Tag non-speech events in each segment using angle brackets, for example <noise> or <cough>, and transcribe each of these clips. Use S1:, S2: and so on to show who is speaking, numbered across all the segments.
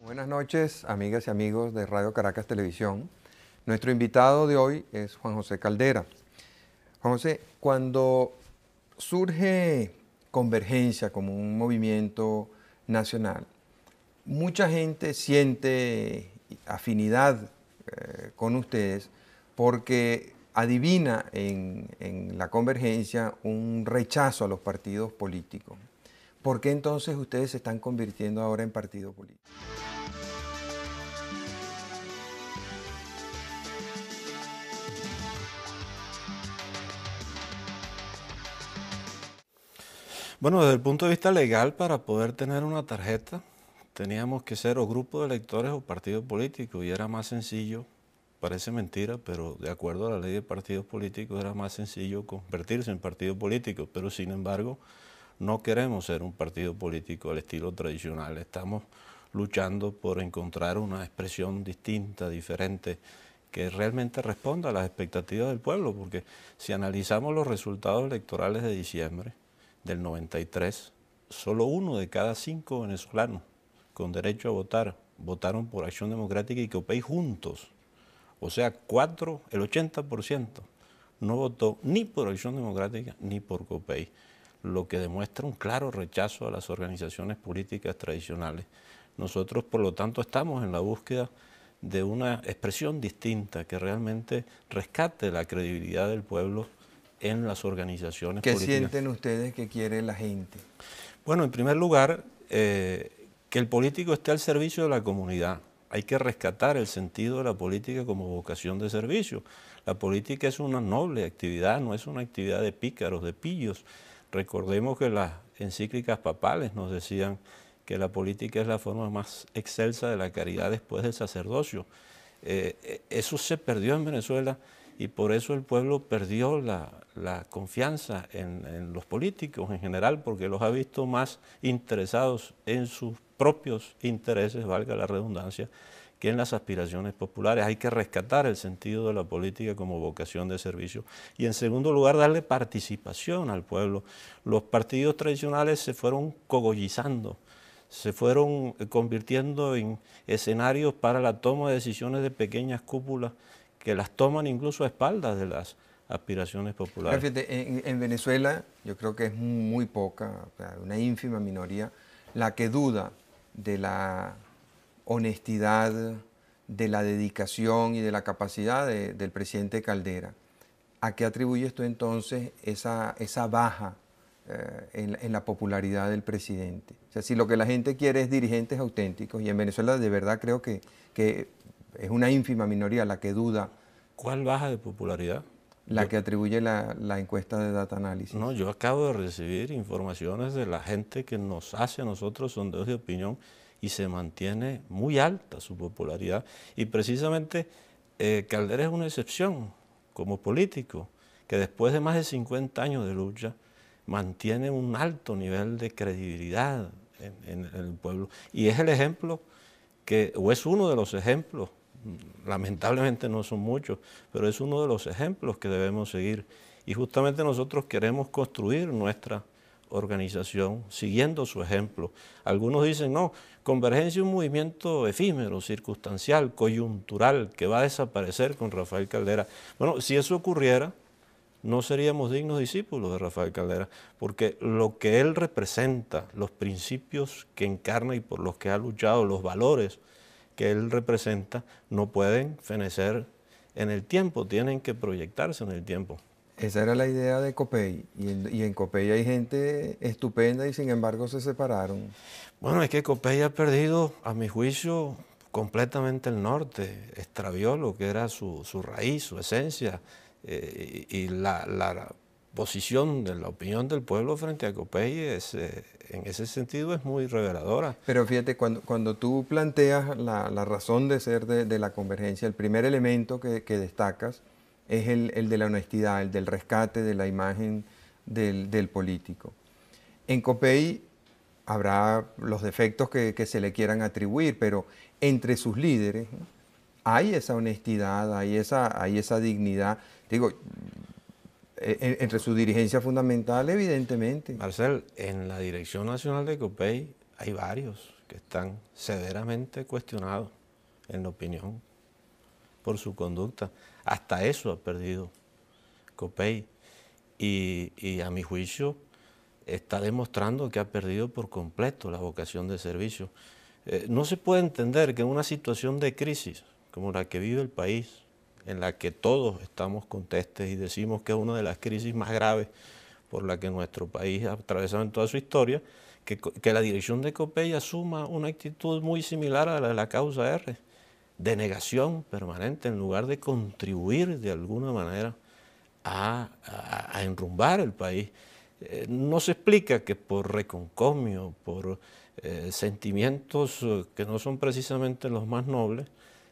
S1: Buenas noches, amigas y amigos de Radio Caracas Televisión. Nuestro invitado de hoy es Juan José Caldera. Juan José, cuando surge Convergencia como un movimiento nacional, mucha gente siente afinidad eh, con ustedes porque adivina en la convergencia un rechazo a los partidos políticos. ¿por qué entonces ustedes se están convirtiendo ahora en partido político?
S2: Bueno, desde el punto de vista legal, para poder tener una tarjeta, teníamos que ser o grupo de electores o partido político, y era más sencillo, parece mentira, pero de acuerdo a la ley de partidos políticos, era más sencillo convertirse en partido político, pero sin embargo, no queremos ser un partido político al estilo tradicional, estamos luchando por encontrar una expresión distinta, diferente, que realmente responda a las expectativas del pueblo, porque si analizamos los resultados electorales de diciembre del 93, solo uno de cada cinco venezolanos con derecho a votar votaron por Acción Democrática y COPEI juntos. O sea, cuatro, el 80% no votó ni por Acción Democrática ni por COPEI lo que demuestra un claro rechazo a las organizaciones políticas tradicionales. Nosotros, por lo tanto, estamos en la búsqueda de una expresión distinta que realmente rescate la credibilidad del pueblo en las organizaciones políticas. ¿Qué sienten
S1: ustedes que quiere la gente?
S2: Bueno, en primer lugar, eh, que el político esté al servicio de la comunidad. Hay que rescatar el sentido de la política como vocación de servicio. La política es una noble actividad, no es una actividad de pícaros, de pillos. Recordemos que las encíclicas papales nos decían que la política es la forma más excelsa de la caridad después del sacerdocio. Eh, eh, eso se perdió en Venezuela y por eso el pueblo perdió la, confianza en, los políticos en general, porque los ha visto más interesados en sus propios intereses, valga la redundancia, en las aspiraciones populares. Hay que rescatar el sentido de la política como vocación de servicio y en segundo lugar darle participación al pueblo. Los partidos tradicionales se fueron cogollizando, se fueron eh, convirtiendo en escenarios para la toma de decisiones de pequeñas cúpulas que las toman incluso a espaldas de las aspiraciones populares.
S1: en, Venezuela yo creo que es muy poca, una ínfima minoría, la que duda de la honestidad, de la dedicación y de la capacidad del presidente Caldera. ¿A qué atribuye esto entonces esa, esa baja eh, en, la popularidad del presidente? O sea, si lo que la gente quiere es dirigentes auténticos, y en Venezuela de verdad creo que, que es una ínfima minoría
S2: la que duda. ¿Cuál baja de popularidad? La que atribuye la, la, encuesta de Data Analysis. No, yo acabo de recibir informaciones de la gente que nos hace a nosotros sondeos de opinión y se mantiene muy alta su popularidad. Y precisamente eh, Caldera es una excepción como político, que después de más de 50 años de lucha mantiene un alto nivel de credibilidad en, en el pueblo. Y es el ejemplo que, o es uno de los ejemplos, mm, lamentablemente no son muchos, pero es uno de los ejemplos que debemos seguir. Y justamente nosotros queremos construir nuestra organización, siguiendo su ejemplo. Algunos dicen, no, Convergencia es un movimiento efímero, circunstancial, coyuntural, que va a desaparecer con Rafael Caldera. Bueno, si eso ocurriera, no seríamos dignos discípulos de Rafael Caldera, porque lo que él representa, los principios que encarna y por los que ha luchado, los valores que él representa, no pueden fenecer en el tiempo, tienen que proyectarse en el tiempo. Esa era la idea de Copey.
S1: Y, en, y Copey hay gente estupenda y sin embargo se separaron. Bueno,
S2: es que Copey ha perdido, a mi juicio, completamente el norte. Extravió lo que era su, raíz, su esencia eh, y, la, posición de la opinión del pueblo frente a Copey es, eh, en ese sentido es muy reveladora.
S1: Pero fíjate, cuando, cuando tú planteas la, razón de ser de, la convergencia, el primer elemento que destacas es el, de la honestidad, el del rescate de la imagen del, político. En COPEI habrá los defectos que, se le quieran atribuir, pero entre sus líderes hay esa honestidad, hay esa, hay esa dignidad. Digo, e, e, entre su dirigencia fundamental, evidentemente.
S2: Marcel, en la Dirección Nacional de COPEI hay varios que están severamente cuestionados, en la opinión, por su conducta. Hasta eso ha perdido Copey. Y, a mi juicio está demostrando que ha perdido por completo la vocación de servicio. Eh, no se puede entender que en una situación de crisis como la que vive el país, en la que todos estamos contestes y decimos que es una de las crisis más graves por la que nuestro país ha atravesado en toda su historia, que, que la dirección de Copey asuma una actitud muy similar a la de la causa R de negación permanente en lugar de contribuir de alguna manera a, enrumbar el país. Eh, no se explica que por reconcomio, por eh, sentimientos eh, que no son precisamente los más nobles,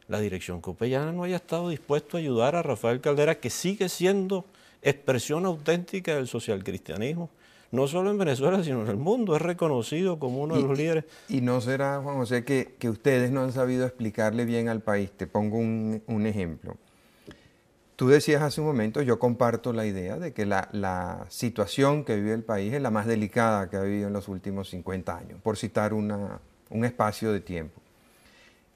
S2: la dirección copellana no haya estado dispuesto a ayudar a Rafael Caldera, que sigue siendo expresión auténtica del socialcristianismo no solo en Venezuela, sino en el mundo. Es reconocido como uno de los líderes.
S1: Y no será, Juan José, que, ustedes no han sabido explicarle bien al país. Te pongo un, ejemplo. Tú decías hace un momento, yo comparto la idea de que la, situación que vive el país es la más delicada que ha vivido en los últimos 50 años, por citar un espacio de tiempo.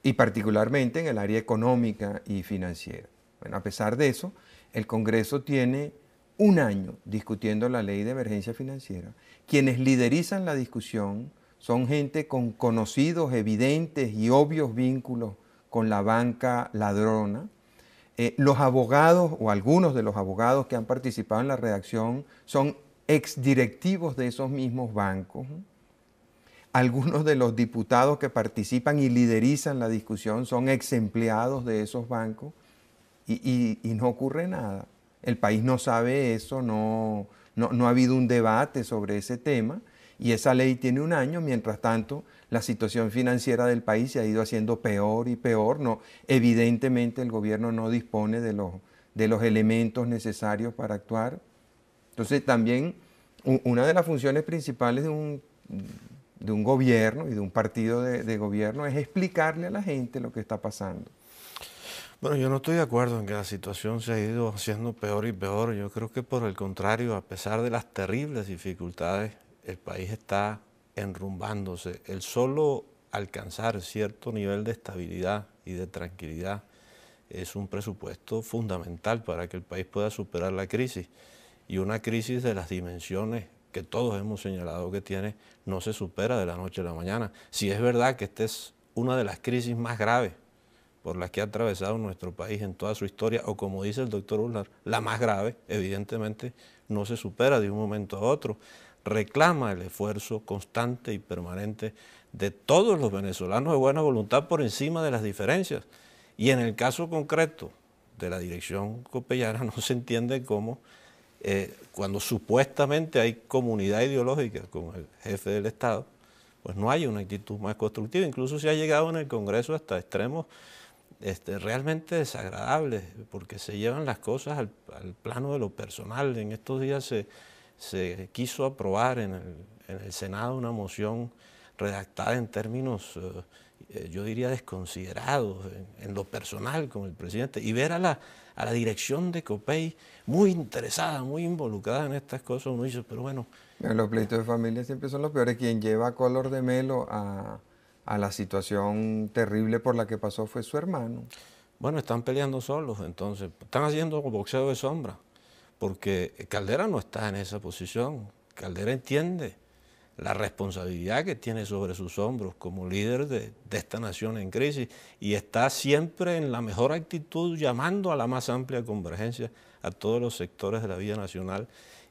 S1: Y particularmente en el área económica y financiera. Bueno, a pesar de eso, el Congreso tiene un año discutiendo la ley de emergencia financiera. Quienes liderizan la discusión son gente con conocidos, evidentes y obvios vínculos con la banca ladrona. Eh, los abogados o algunos de los abogados que han participado en la redacción son exdirectivos de esos mismos bancos. Algunos de los diputados que participan y liderizan la discusión son ex empleados de esos bancos y no ocurre nada. El país no sabe eso, no, ha habido un debate sobre ese tema y esa ley tiene un año, mientras tanto la situación financiera del país se ha ido haciendo peor y peor. evidentemente el gobierno no dispone de los, elementos necesarios para actuar. Entonces también una de las funciones principales de un, gobierno y de un partido de gobierno es explicarle a la gente lo que está pasando.
S2: Bueno, yo no estoy de acuerdo en que la situación se ha ido haciendo peor y peor. Yo creo que por el contrario, a pesar de las terribles dificultades, el país está enrumbándose. El solo alcanzar cierto nivel de estabilidad y de tranquilidad es un presupuesto fundamental para que el país pueda superar la crisis. Y una crisis de las dimensiones que todos hemos señalado que tiene no se supera de la noche a la mañana. Si es verdad que esta es una de las crisis más graves por las que ha atravesado nuestro país en toda su historia, o como dice el doctor Ullar, la más grave, evidentemente, no se supera de un momento a otro. Reclama el esfuerzo constante y permanente de todos los venezolanos de buena voluntad por encima de las diferencias. Y en el caso concreto de la dirección copellana <laughs> no se entiende cómo eh, cuando supuestamente hay comunidad ideológica con el jefe del Estado, pues no hay una actitud más constructiva. Incluso se ha llegado en el Congreso hasta extremos este, realmente desagradables, porque se llevan las cosas al, plano de lo personal. En estos días se, se quiso aprobar en el, en el, Senado una moción redactada en términos, eh, eh, yo diría, desconsiderados, en, lo personal con el presidente, y ver a la, a la dirección de COPEI muy interesada, muy involucrada en estas
S1: cosas, uno dice, pero bueno... Los pleitos de familia siempre son los peores, quien lleva color de melo a
S2: a la situación terrible por la que pasó fue su hermano. Bueno, están peleando solos, entonces están haciendo boxeo de sombra, porque Caldera no está en esa posición. Caldera entiende la responsabilidad que tiene sobre sus hombros como líder de, esta nación en crisis y está siempre en la mejor actitud llamando a la más amplia convergencia a todos los sectores de la vida nacional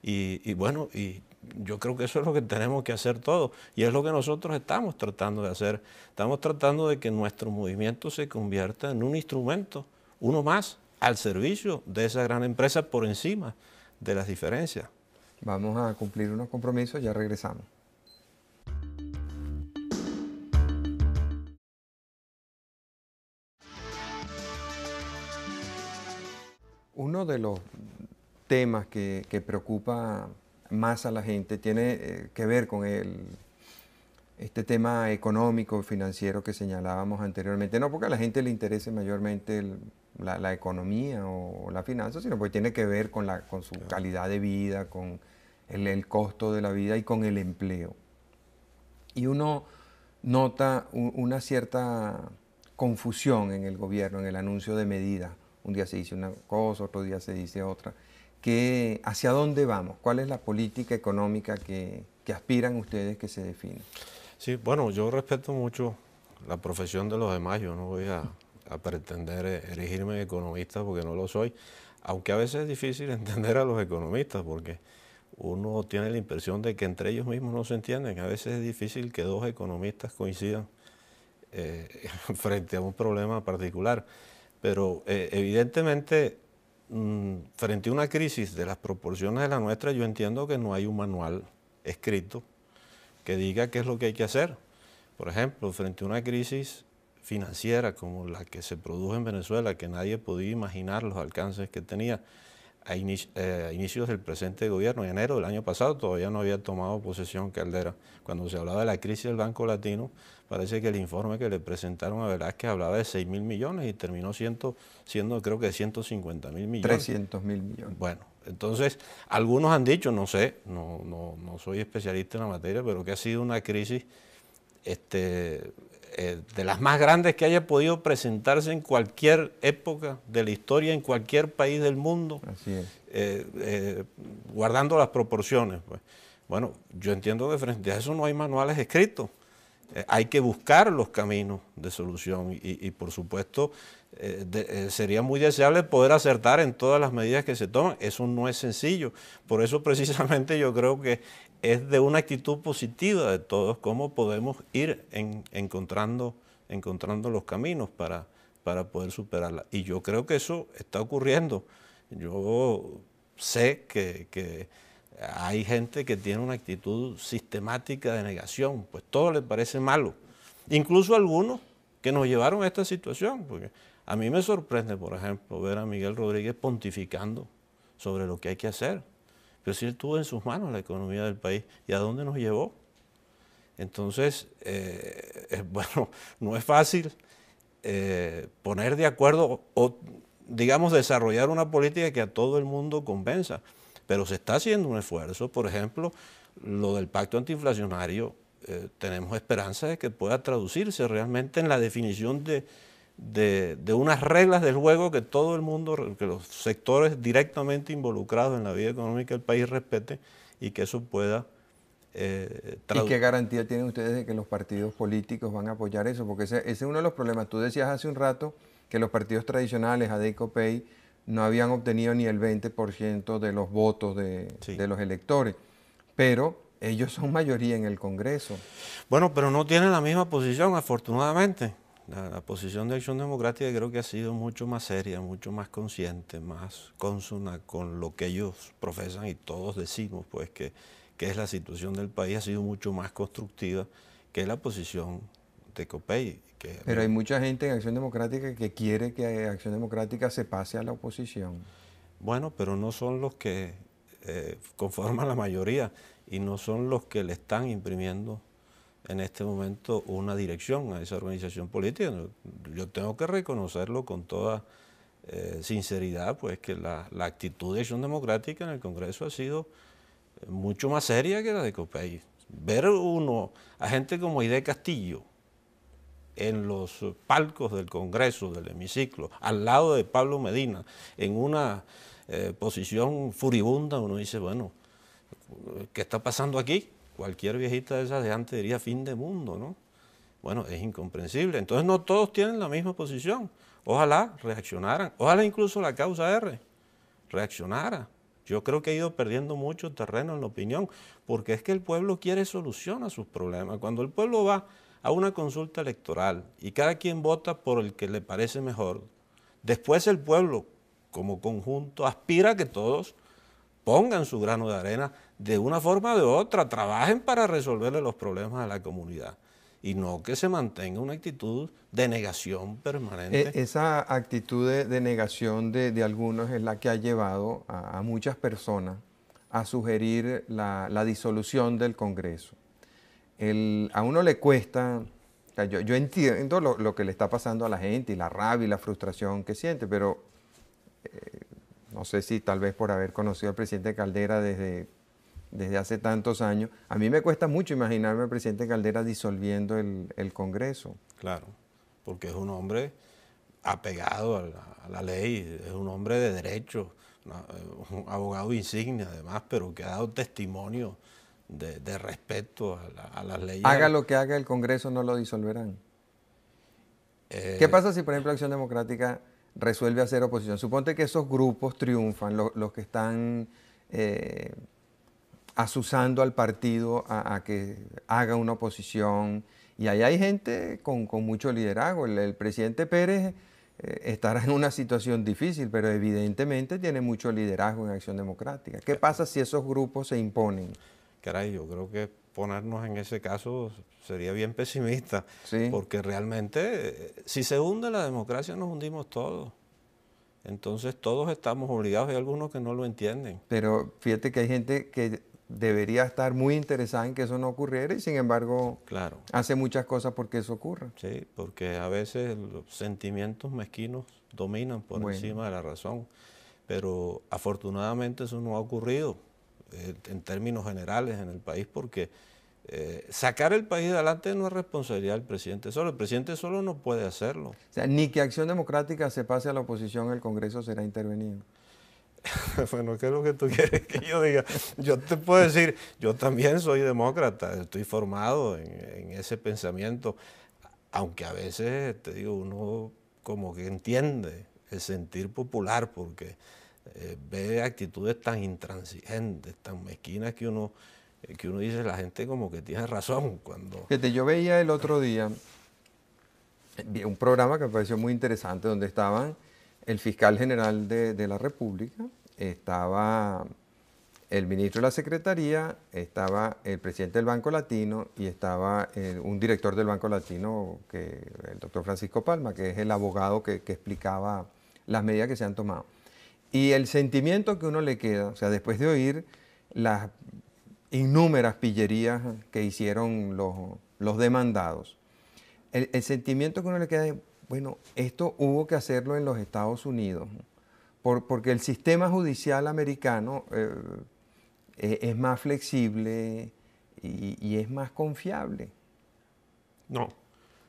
S2: y bueno, y yo creo que eso es lo que tenemos que hacer todos y es lo que nosotros estamos tratando de hacer. Estamos tratando de que nuestro movimiento se convierta en un instrumento, uno más, al servicio de esa gran empresa por encima de las diferencias. Vamos a cumplir unos compromisos, ya regresamos.
S1: Uno de los temas que, que preocupa más a la gente, tiene eh, que ver con el, este tema económico, financiero que señalábamos anteriormente, no porque a la gente le interese mayormente la, economía o, la finanza, sino porque tiene que ver con, la, con su calidad de vida, con el, costo de la vida y con el empleo. Y uno nota una cierta confusión en el gobierno, en el anuncio de medidas. Un día se dice una cosa, otro día se dice otra hacia dónde vamos, cuál es la
S2: política económica que, aspiran ustedes que se define. Sí, bueno, yo respeto mucho la profesión de los demás, yo no voy a, pretender elegirme economista porque no lo soy, aunque a veces es difícil <laughs> entender a los economistas porque uno tiene la impresión de que entre ellos mismos no se entienden, a veces es difícil que dos economistas coincidan eh, <laughs> frente a un problema particular, pero eh, evidentemente Mm, frente a una crisis de las proporciones de la nuestra, yo entiendo que no hay un manual escrito que diga qué es lo que hay que hacer. Por ejemplo, frente a una crisis financiera como la que se produjo en Venezuela, que nadie podía imaginar los alcances que tenía, eh, a, inicios del presente gobierno, en enero del año pasado, todavía no había tomado posesión Caldera. Cuando se hablaba de la crisis del Banco Latino, parece que el informe que le presentaron a Velázquez hablaba de 6 mil millones y terminó siendo, creo que 150 mil millones. 300 mil millones. Bueno, entonces algunos han dicho, no sé, no, no, no soy especialista en la materia, pero que ha sido una crisis este, eh, de las más grandes que haya podido presentarse en cualquier época de la historia, en cualquier país del mundo, eh, eh, guardando las proporciones. Pues. Bueno, yo entiendo que frente a eso no hay manuales escritos. hay que buscar los caminos de solución y, por supuesto, sería muy deseable poder acertar en todas las medidas que se toman. Eso no es sencillo. Por eso <laughs> precisamente yo creo que es de una actitud positiva de todos, cómo podemos ir encontrando, encontrando los caminos para, poder superarla. Y yo creo que eso está ocurriendo. Yo sé que, hay gente que tiene una actitud sistemática de negación, pues todo le parece malo. Incluso algunos que nos llevaron a esta situación, porque a mí me sorprende, por ejemplo, ver a Miguel Rodríguez pontificando sobre lo que hay que hacer pero si él tuvo en sus manos la economía del país y a dónde nos llevó. Entonces, eh, <laughs> bueno, no es fácil eh, poner de acuerdo o, digamos, desarrollar una política que a todo el mundo convenza, pero se está haciendo un esfuerzo. Por ejemplo, lo del pacto antiinflacionario, eh, tenemos esperanza de que pueda traducirse realmente en la definición de, de, unas reglas del juego que todo el mundo, que los sectores directamente involucrados en la vida económica del país respeten y que eso pueda... Eh, ¿Y qué garantía tienen ustedes de que los partidos políticos
S1: van a apoyar eso? Porque ese, es uno de los problemas. Tú decías hace un rato que los partidos tradicionales, ADECO, PEI, no habían obtenido ni el 20% de los votos de, de los electores.
S2: Pero ellos son mayoría en el Congreso. Bueno, pero no tienen la misma posición, afortunadamente. La, posición de Acción Democrática creo que ha sido mucho más seria, mucho más consciente, más consona con lo que ellos profesan y todos decimos, pues, que, es la situación del país, ha sido mucho más constructiva que la posición de COPEI. Pero hay
S1: mucha gente en Acción Democrática que quiere que Acción Democrática se
S2: pase a la oposición. Bueno, pero no son los que eh, conforman la mayoría y no son los que le están imprimiendo en este momento una dirección a esa organización política. Yo tengo que reconocerlo con toda eh, sinceridad, pues que la, actitud de Acción Democrática en el Congreso ha sido eh, mucho más seria que la de Copay Ver uno a gente como Aide Castillo en los palcos del Congreso, del hemiciclo, al lado de Pablo Medina, en una eh, posición furibunda, uno dice, bueno, ¿qué está pasando aquí? Cualquier viejita de esas de antes diría fin de mundo, ¿no? Bueno, es incomprensible. Entonces no todos tienen la misma posición. Ojalá reaccionaran. Ojalá incluso la causa R reaccionara. Yo creo que ha ido perdiendo mucho terreno en la opinión, porque es que el pueblo quiere solución a sus problemas. Cuando el pueblo va a una consulta electoral y cada quien vota por el que le parece mejor, después el pueblo como conjunto aspira a que todos pongan su grano de arena de una forma o de otra, trabajen para resolverle los problemas a la comunidad y no que se mantenga una actitud de negación permanente. E,
S1: esa actitud de, negación de, algunos es la que ha llevado a, muchas personas a sugerir la, disolución del Congreso. El, a uno le cuesta, yo, entiendo lo, que le está pasando a la gente y la rabia y la frustración que siente, pero eh, no sé si tal vez por haber conocido al presidente Caldera desde desde hace tantos años. A mí me cuesta mucho imaginarme al presidente Caldera disolviendo el,
S2: Congreso. Claro, porque es un hombre apegado a la, ley, es un hombre de derecho, un abogado insignia además, pero que ha dado testimonio de, respeto a, las leyes. Haga lo que haga el Congreso,
S1: no lo disolverán. Eh, ¿Qué pasa si, por ejemplo, Acción Democrática resuelve hacer oposición? Suponte que esos grupos triunfan, los que están... Eh, asusando al partido a, que haga una oposición. Y ahí hay gente con, mucho liderazgo. El, presidente Pérez eh, estará en una situación difícil, pero evidentemente tiene mucho liderazgo en Acción Democrática. ¿Qué pasa si esos grupos se imponen?
S2: Caray, yo creo que ponernos en ese caso sería bien pesimista, porque realmente eh, si se hunde la democracia nos hundimos todos. Entonces todos estamos obligados, hay algunos que no lo entienden.
S1: Pero fíjate que hay gente que
S2: debería estar
S1: muy interesada en que eso no ocurriera y sin embargo claro. hace muchas cosas porque eso
S2: ocurra. Sí, porque a veces los sentimientos mezquinos dominan por encima de la razón, pero afortunadamente eso no ha ocurrido eh, en términos generales en el país porque eh, sacar el país adelante no es responsabilidad del presidente solo, el presidente solo no puede hacerlo. O
S1: sea, ni que Acción Democrática se pase a la oposición, el Congreso
S2: será intervenido. <laughs> bueno, ¿qué es lo que tú quieres que yo diga? Yo te puedo decir, yo también soy demócrata, estoy formado en, ese pensamiento, aunque a veces, te digo, uno como que entiende el sentir popular porque eh, ve actitudes tan intransigentes, tan mezquinas que uno, que uno dice, la gente como que tiene razón cuando... Fíjate, yo veía el otro día
S1: un programa que me pareció muy interesante donde estaban el fiscal general de la República, estaba el ministro de la Secretaría, estaba el presidente del Banco Latino y estaba un director del Banco Latino, que, el doctor Francisco Palma, que es el abogado que, explicaba las medidas que se han tomado. Y el sentimiento que uno le queda, o sea, después de oír las innúmeras pillerías que hicieron los, demandados, el, el, sentimiento que uno le queda es, bueno, esto hubo que hacerlo en los Estados Unidos porque el sistema judicial americano eh, e, es más flexible y, es más confiable.
S2: No,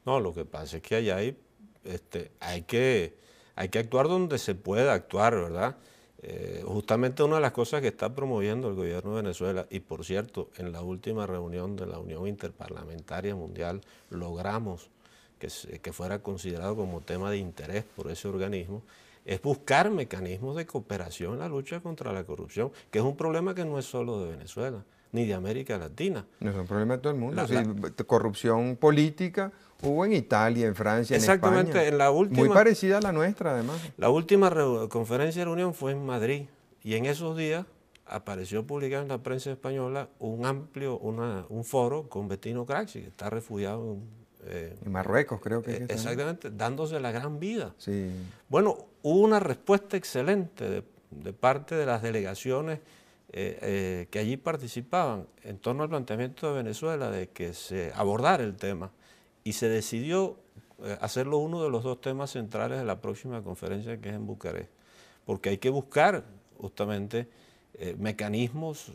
S2: no, lo que pasa es que allá hay, este, que, hay que actuar donde se pueda actuar, ¿verdad? Eh, justamente una de las cosas que está promoviendo el gobierno de Venezuela, y por cierto, en la última reunión de la Unión Interparlamentaria Mundial logramos que, que fuera considerado como tema de interés por ese organismo, es buscar mecanismos de cooperación en la lucha contra la corrupción, que es un problema que no es solo de Venezuela ni de América Latina. No es un problema de todo el mundo.
S1: corrupción política
S2: hubo en Italia, en Francia, en España. En la última, Muy
S1: parecida a la nuestra, además.
S2: La última conferencia de reunión fue en Madrid y en esos días apareció publicado en la prensa española un amplio un foro con Bettino Craxi, que está refugiado en eh,
S1: en Marruecos, creo que. Eh, exactamente,
S2: dándose la gran vida. Sí. Bueno, hubo una respuesta excelente de, parte de las delegaciones eh, que allí participaban en torno al planteamiento de Venezuela de que se abordara el tema y se decidió hacerlo uno de los dos temas centrales de la próxima conferencia que es en Bucarest, porque hay que buscar justamente mecanismos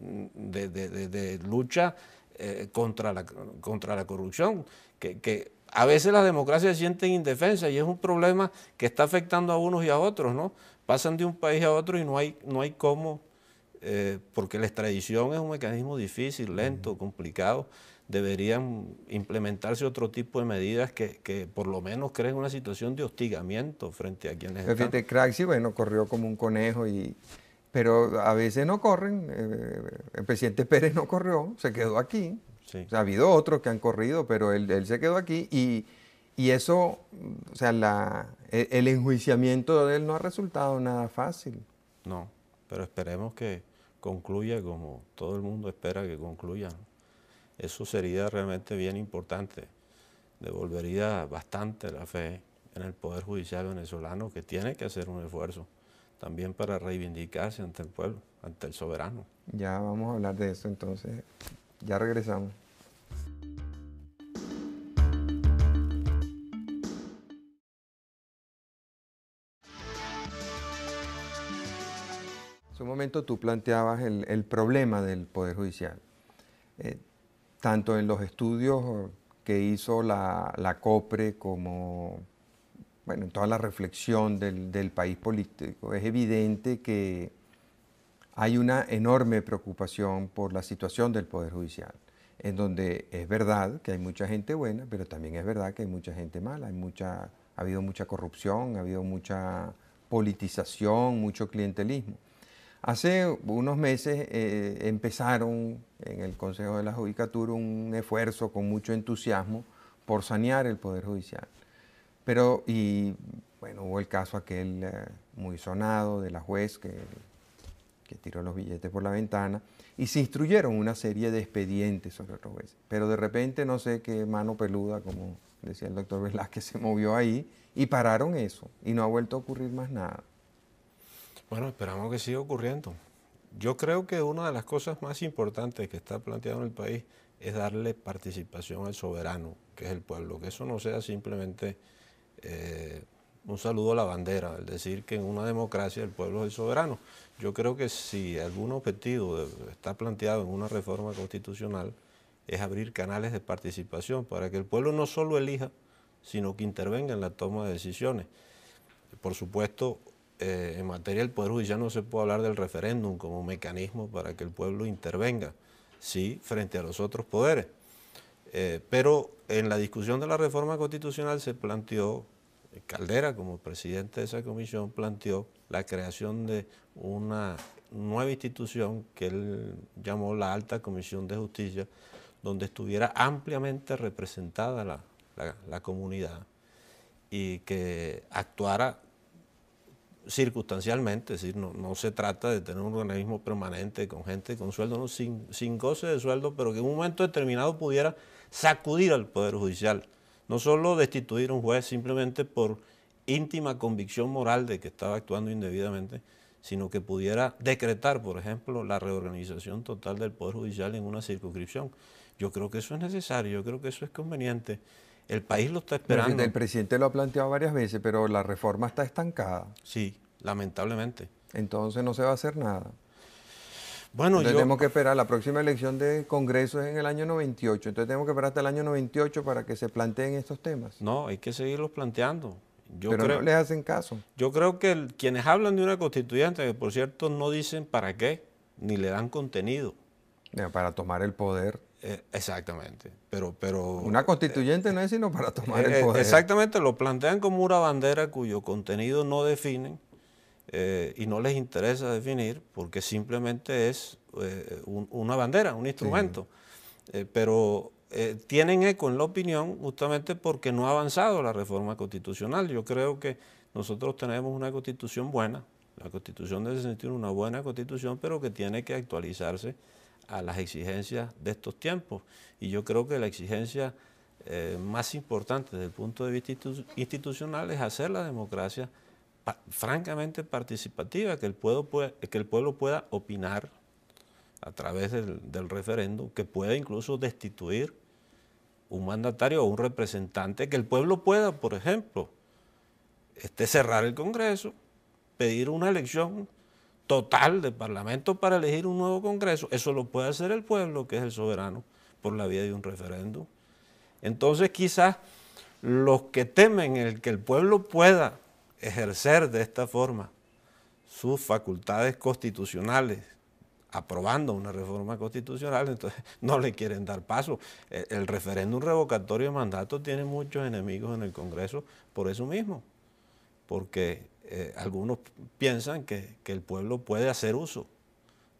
S2: de lucha eh, contra, la, contra la corrupción, que, a veces las democracias sienten indefensa y es un problema que está afectando a unos y a otros, ¿no? Pasan de un país a otro y no hay, no hay cómo, eh, porque la extradición es un mecanismo difícil, lento, complicado. Deberían implementarse otro tipo de medidas que, por lo menos creen una situación de hostigamiento frente a quienes. Fíjate,
S1: Craxi, bueno, corrió como un conejo y pero a veces no corren. Eh, el presidente Pérez no corrió, se quedó aquí. ha habido otros que han corrido, pero él, se quedó aquí y, eso, o sea, la, e, el, enjuiciamiento de él no ha resultado nada fácil.
S2: No, pero esperemos que concluya como todo el mundo espera que concluya. Eso sería realmente bien importante. Devolvería bastante la fe en el Poder Judicial venezolano que tiene que hacer un esfuerzo también para reivindicarse ante el pueblo, ante el soberano.
S1: Ya vamos a hablar de eso entonces. Ya regresamos. En su momento tú planteabas el, problema del Poder Judicial. Eh, tanto en los estudios que hizo la, la COPRE como bueno, en toda la reflexión del, país político, es evidente que hay una enorme preocupación por la situación del Poder Judicial, en donde es verdad que hay mucha gente buena, pero también es verdad que hay mucha gente mala, ha habido mucha corrupción, ha habido mucha politización, mucho clientelismo. Hace unos meses eh, empezaron en el Consejo de la Judicatura un esfuerzo con mucho entusiasmo por sanear el Poder Judicial. Pero, y bueno, hubo el caso aquel eh, muy sonado de la juez que, tiró los billetes por la ventana y se instruyeron una serie de expedientes sobre los jueces. Pero de repente, no sé qué mano peluda, como decía el doctor Velázquez, se movió ahí y pararon eso y no ha vuelto a ocurrir más nada.
S2: Bueno, esperamos que siga ocurriendo. Yo creo que una de las cosas más importantes que está planteado en el país es darle participación al soberano, que es el pueblo, que eso no sea simplemente eh, un saludo a la bandera, el decir que en una democracia el pueblo es el soberano. Yo creo que si algún objetivo está planteado en una reforma constitucional es abrir canales de participación para que el pueblo no solo elija, sino que intervenga en la toma de decisiones. Por supuesto, eh, en materia del Poder Judicial no se puede hablar del referéndum como mecanismo para que el pueblo intervenga, sí, frente a los otros poderes. Eh, pero en la discusión de la reforma constitucional se planteó, Caldera como presidente de esa comisión planteó la creación de una nueva institución que él llamó la Alta Comisión de Justicia, donde estuviera ampliamente representada la, comunidad y que actuara circunstancialmente, es decir, no, se trata de tener un organismo permanente con gente con sueldo, sin goce de sueldo, pero que en un momento determinado pudiera sacudir al Poder Judicial, no solo destituir a un juez simplemente por íntima convicción moral de que estaba actuando indebidamente, sino que pudiera decretar, por ejemplo, la reorganización total del Poder Judicial en una circunscripción. Yo creo que eso es necesario, yo creo que eso es conveniente. El país lo está esperando. El
S1: presidente lo ha planteado varias veces, pero la reforma está estancada. Sí, lamentablemente. Entonces no se va a hacer nada. Bueno, tenemos que esperar, la próxima elección de Congreso es en el año 98, entonces tenemos que esperar hasta el año 98 para que se planteen estos temas.
S2: No, hay que seguirlos planteando. Yo Pero creo, no les hacen caso. Yo creo que quienes hablan de una constituyente, que por cierto no dicen para qué, ni le dan contenido. Para tomar el poder. Eh, exactamente. Pero, pero, una
S1: constituyente no es sino para tomar eh, el eh, poder.
S2: Exactamente, lo plantean como una bandera cuyo contenido no definen eh, y no les interesa definir porque simplemente es eh, una bandera, un instrumento. Eh, pero tienen eco en la opinión justamente porque no ha avanzado la reforma constitucional. Yo creo que nosotros tenemos una constitución buena, la constitución debe sentir una buena constitución, pero que tiene que actualizarse a las exigencias de estos tiempos. Y yo creo que la exigencia más importante desde el punto de vista institucional es hacer la democracia francamente participativa, que el, pueblo que el pueblo pueda opinar a través del, referendo, referéndum, que pueda incluso destituir un mandatario o un representante, que el pueblo pueda, por ejemplo, este, cerrar el Congreso, pedir una elección total de Parlamento para elegir un nuevo Congreso. Eso lo puede hacer el pueblo, que es el soberano, por la vía de un referéndum. Entonces quizás los que temen el que el pueblo pueda ejercer de esta forma sus facultades constitucionales, aprobando una reforma constitucional, entonces <laughs> no le quieren dar paso. E, el, referéndum revocatorio de mandato tiene muchos enemigos en el Congreso por eso mismo, porque eh, algunos piensan que el pueblo puede hacer uso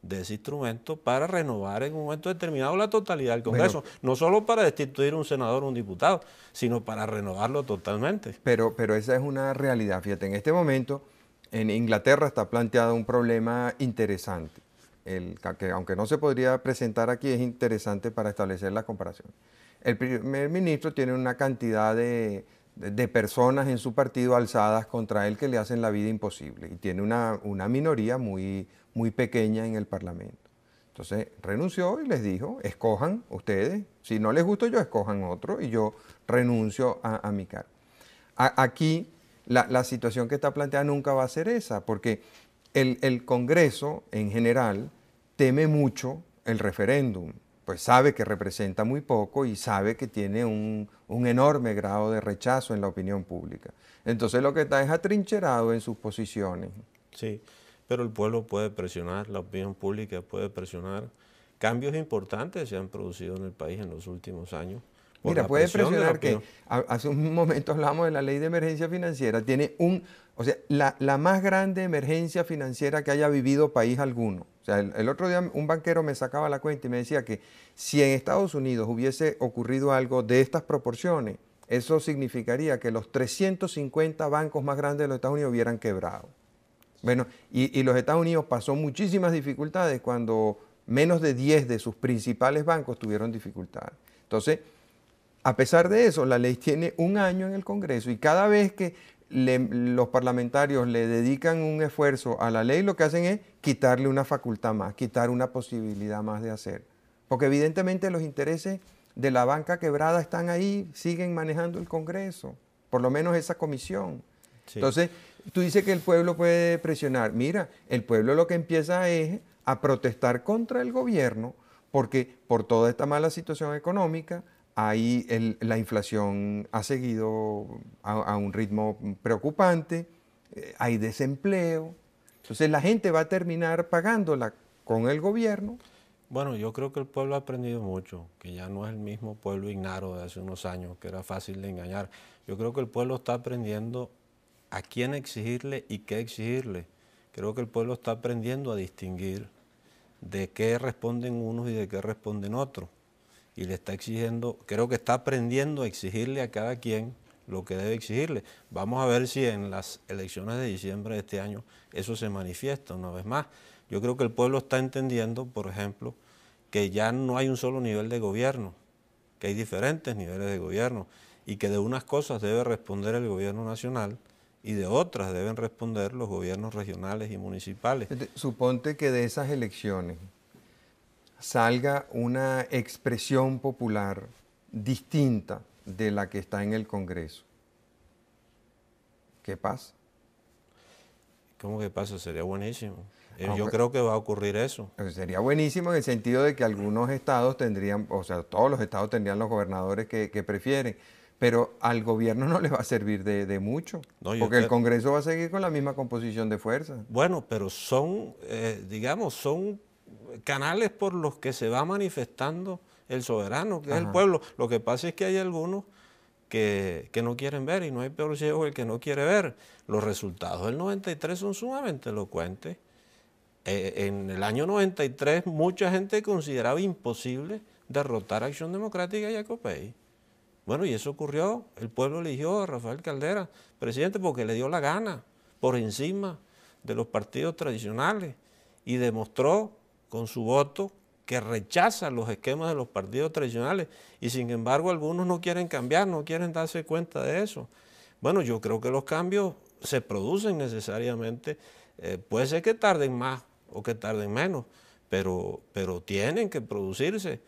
S2: de ese instrumento para renovar en un momento determinado la totalidad del Congreso, no solo para destituir un senador o un diputado, sino para renovarlo totalmente. Pero, pero esa es una realidad, fíjate, en este
S1: momento en Inglaterra está planteado un problema interesante, el, que aunque no se podría presentar aquí, es interesante para establecer la comparación. El primer ministro tiene una cantidad de, personas en su partido alzadas contra él que le hacen la vida imposible y tiene una, una minoría muy muy pequeña en el Parlamento. Entonces renunció y les dijo, escojan ustedes, si no les gusta yo, escojan otro y yo renuncio a, mi cargo. aquí la, situación que está planteada nunca va a ser esa, porque el, Congreso en general teme mucho el referéndum, pues sabe que representa muy poco y sabe que tiene un, un enorme grado de rechazo en la opinión pública. Entonces lo que está es atrincherado en sus posiciones.
S2: Sí pero el pueblo puede presionar, la opinión pública puede presionar. Cambios importantes se han producido en el país en los últimos años. Mira, puede presionar que
S1: hace un momento hablamos de la ley de emergencia financiera, tiene un, o sea, la, más grande emergencia financiera que haya vivido país alguno. O sea, el, el, otro día un banquero me sacaba la cuenta y me decía que si en Estados Unidos hubiese ocurrido algo de estas proporciones, eso significaría que los 350 bancos más grandes de los Estados Unidos hubieran quebrado. Bueno, y, los Estados Unidos pasó muchísimas dificultades cuando menos de 10 de sus principales bancos tuvieron dificultades. Entonces, a pesar de eso, la ley tiene un año en el Congreso y cada vez que los parlamentarios le dedican un esfuerzo a la ley, lo que hacen es quitarle una facultad más, quitar una posibilidad más de hacer. Porque evidentemente los intereses de la banca quebrada están ahí, siguen manejando el Congreso, por lo menos esa comisión. Entonces, Tú dices que el pueblo puede presionar. Mira, el pueblo lo que empieza es a protestar contra el gobierno porque por toda esta mala situación económica, ahí la inflación ha seguido a, un ritmo preocupante, eh, hay desempleo. Entonces la gente va a terminar pagándola con el gobierno.
S2: Bueno, yo creo que el pueblo ha aprendido mucho, que ya no es el mismo pueblo ignaro de hace unos años, que era fácil de engañar. Yo creo que el pueblo está aprendiendo a quién exigirle y qué exigirle. Creo que el pueblo está aprendiendo a distinguir de qué responden unos y de qué responden otros. Y le está exigiendo, creo que está aprendiendo a exigirle a cada quien lo que debe exigirle. Vamos a ver si en las elecciones de diciembre de este año eso se manifiesta una vez más. Yo creo que el pueblo está entendiendo, por ejemplo, que ya no hay un solo nivel de gobierno, que hay diferentes niveles de gobierno y que de unas cosas debe responder el gobierno nacional y de otras deben responder los gobiernos regionales y municipales. Suponte que de esas elecciones
S1: salga una expresión popular distinta de la que está en el Congreso. ¿Qué pasa?
S2: ¿Cómo que pasa? Sería buenísimo. Eh, yo creo que va a ocurrir eso.
S1: Pues sería buenísimo en el sentido de que algunos estados tendrían, o sea, todos los estados tendrían los gobernadores que prefieren pero al gobierno no le va a servir de, mucho, porque el Congreso va a seguir con la misma composición de
S2: fuerzas. Bueno, pero son, eh, digamos, son canales por los que se va manifestando el soberano, que es el pueblo. Lo que pasa es que hay algunos que, no quieren ver y no hay peor ciego el que no quiere ver. Los resultados del 93 son sumamente elocuentes. Eh, en el año 93 mucha gente consideraba imposible derrotar a Acción Democrática y a bueno, y eso ocurrió. El pueblo eligió a Rafael Caldera presidente porque le dio la gana, por encima de los partidos tradicionales, y demostró con su voto que rechaza los esquemas de los partidos tradicionales y sin embargo algunos no quieren cambiar, no quieren darse cuenta de eso. Bueno, yo creo que los cambios se producen necesariamente, eh, puede ser que tarden más o que tarden menos, pero, pero tienen que producirse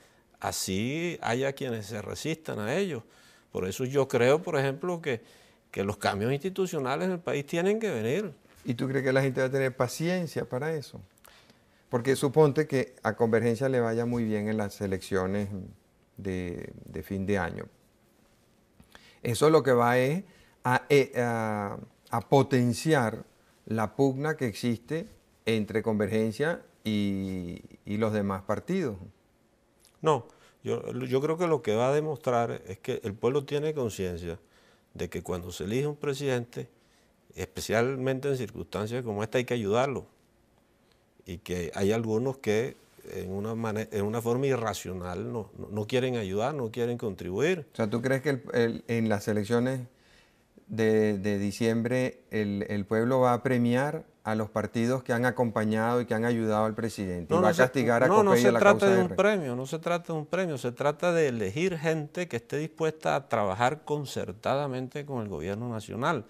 S2: así haya quienes se resistan a ello. Por eso yo creo, por ejemplo, que, los cambios institucionales en el país tienen que venir. ¿Y tú crees que la gente va a tener paciencia para eso?
S1: Porque suponte que a Convergencia le vaya muy bien en las elecciones de, fin de año. Eso lo que va es a, eh, potenciar la pugna
S2: que existe entre Convergencia y
S1: los demás partidos.
S2: No, yo, yo creo que lo que va a demostrar es que el pueblo tiene conciencia de que cuando se elige un presidente, especialmente en circunstancias como esta, hay que ayudarlo. Y que hay algunos que en una, en una forma irracional no, no, quieren ayudar, no quieren contribuir. O sea, ¿tú crees que en
S1: las elecciones de, diciembre el, el, pueblo va a premiar a los partidos que han acompañado y que han ayudado al presidente. No, va no a castigar se, no, no se trata de un
S2: premio, no se trata de un premio, se trata de elegir gente que esté dispuesta a trabajar concertadamente con el gobierno nacional.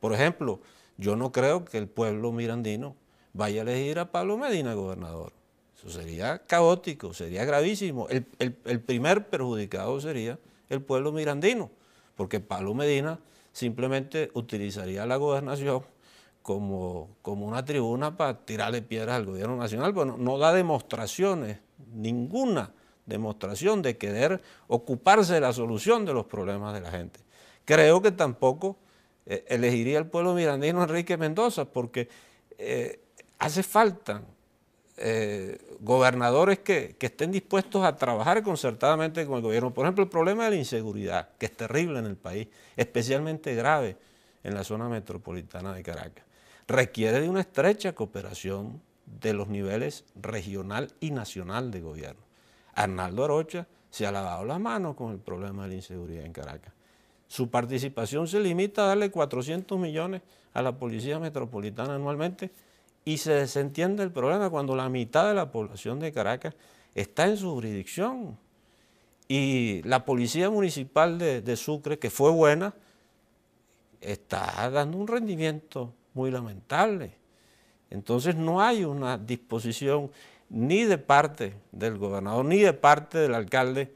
S2: Por ejemplo, yo no creo que el pueblo mirandino vaya a elegir a Pablo Medina gobernador. Eso sería caótico, sería gravísimo. El, el primer perjudicado sería el pueblo mirandino, porque Pablo Medina simplemente utilizaría la gobernación como, como una tribuna para tirarle piedras al gobierno nacional, bueno, pues no da demostraciones, ninguna demostración de querer ocuparse de la solución de los problemas de la gente. Creo que tampoco eh, elegiría el pueblo mirandino Enrique Mendoza, porque eh, hace falta eh, gobernadores que, que, estén dispuestos a trabajar concertadamente con el gobierno. Por ejemplo, el problema de la inseguridad, que es terrible en el país, especialmente grave en la zona metropolitana de Caracas requiere de una estrecha cooperación de los niveles regional y nacional de gobierno. Arnaldo Arocha se ha lavado las manos con el problema de la inseguridad en Caracas. Su participación se limita a darle 400 millones a la Policía Metropolitana anualmente y se desentiende el problema cuando la mitad de la población de Caracas está en su jurisdicción. Y la Policía Municipal de, de Sucre, que fue buena, está dando un rendimiento muy lamentable. Entonces no hay una disposición ni de parte del gobernador, ni de parte del alcalde